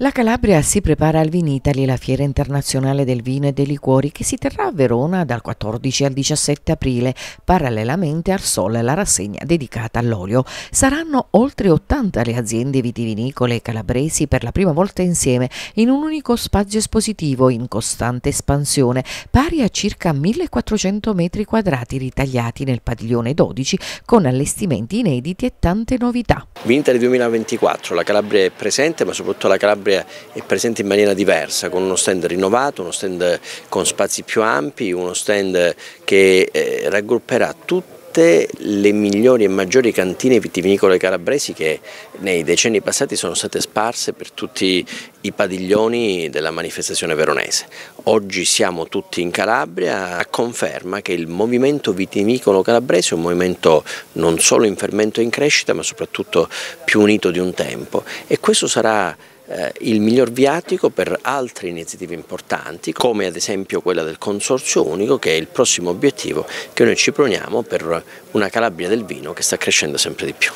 La Calabria si prepara al Vinitali, la fiera internazionale del vino e dei liquori che si terrà a Verona dal 14 al 17 aprile, parallelamente al Sole, la rassegna dedicata all'olio. Saranno oltre 80 le aziende vitivinicole calabresi per la prima volta insieme in un unico spazio espositivo in costante espansione, pari a circa 1400 metri quadrati ritagliati nel padiglione 12 con allestimenti inediti e tante novità. Vinitali 2024, la Calabria è presente ma soprattutto la Calabria Calabria è presente in maniera diversa, con uno stand rinnovato, uno stand con spazi più ampi, uno stand che eh, raggrupperà tutti le migliori e maggiori cantine vitivinicole calabresi che nei decenni passati sono state sparse per tutti i padiglioni della manifestazione veronese. Oggi siamo tutti in Calabria, a conferma che il movimento vitivinicolo calabrese è un movimento non solo in fermento e in crescita ma soprattutto più unito di un tempo e questo sarà eh, il miglior viatico per altre iniziative importanti come ad esempio quella del Consorzio Unico che è il prossimo obiettivo che noi ci poniamo per una Calabria del vino che sta crescendo sempre di più.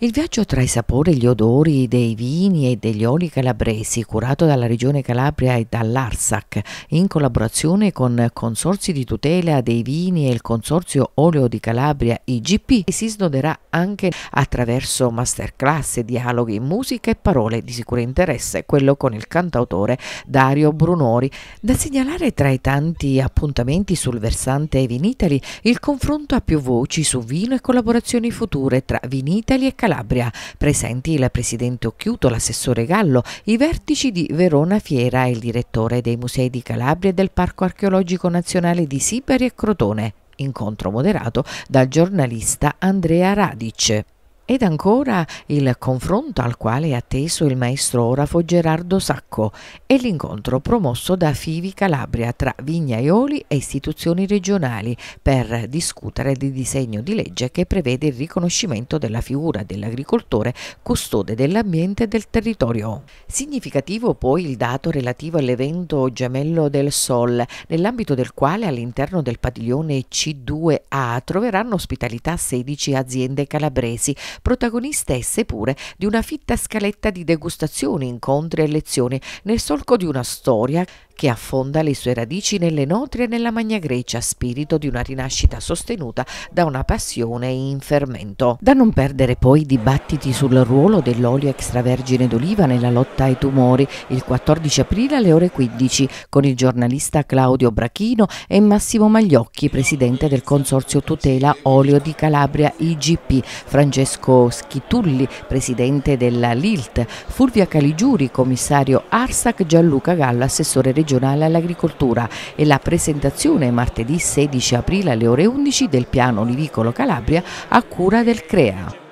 Il viaggio tra i sapori e gli odori dei vini e degli oli calabresi, curato dalla Regione Calabria e dall'Arsac, in collaborazione con Consorzi di tutela dei vini e il Consorzio Oleo di Calabria IGP, si snoderà anche attraverso masterclass, dialoghi, musica e parole di sicuro interesse, quello con il cantautore Dario Brunori. Da segnalare tra i tanti appuntamenti sul versante Vinitali, il confronto a più voci su vino e collaborazioni future tra Vinitali e Calabria Calabria, presenti il presidente Occhiuto, l'assessore Gallo, i vertici di Verona Fiera e il direttore dei musei di Calabria e del Parco archeologico nazionale di Sibari e Crotone. Incontro moderato dal giornalista Andrea Radic. Ed ancora il confronto al quale è atteso il maestro orafo Gerardo Sacco e l'incontro promosso da Fivi Calabria tra vignaioli e istituzioni regionali per discutere di disegno di legge che prevede il riconoscimento della figura dell'agricoltore custode dell'ambiente e del territorio. Significativo poi il dato relativo all'evento Gemello del Sol, nell'ambito del quale all'interno del padiglione C2A troveranno ospitalità 16 aziende calabresi protagonista esse pure di una fitta scaletta di degustazioni, incontri e lezioni nel solco di una storia che affonda le sue radici nelle notrie e nella Magna Grecia, spirito di una rinascita sostenuta da una passione in fermento. Da non perdere poi i dibattiti sul ruolo dell'olio extravergine d'oliva nella lotta ai tumori, il 14 aprile alle ore 15, con il giornalista Claudio Brachino e Massimo Magliocchi, presidente del Consorzio Tutela Olio di Calabria IGP, Francesco Schitulli, presidente della LILT, Fulvia Caligiuri, commissario Arsac, Gianluca Galla, assessore regionale regionale all'agricoltura e la presentazione martedì 16 aprile alle ore 11 del piano olivicolo Calabria a cura del CREA.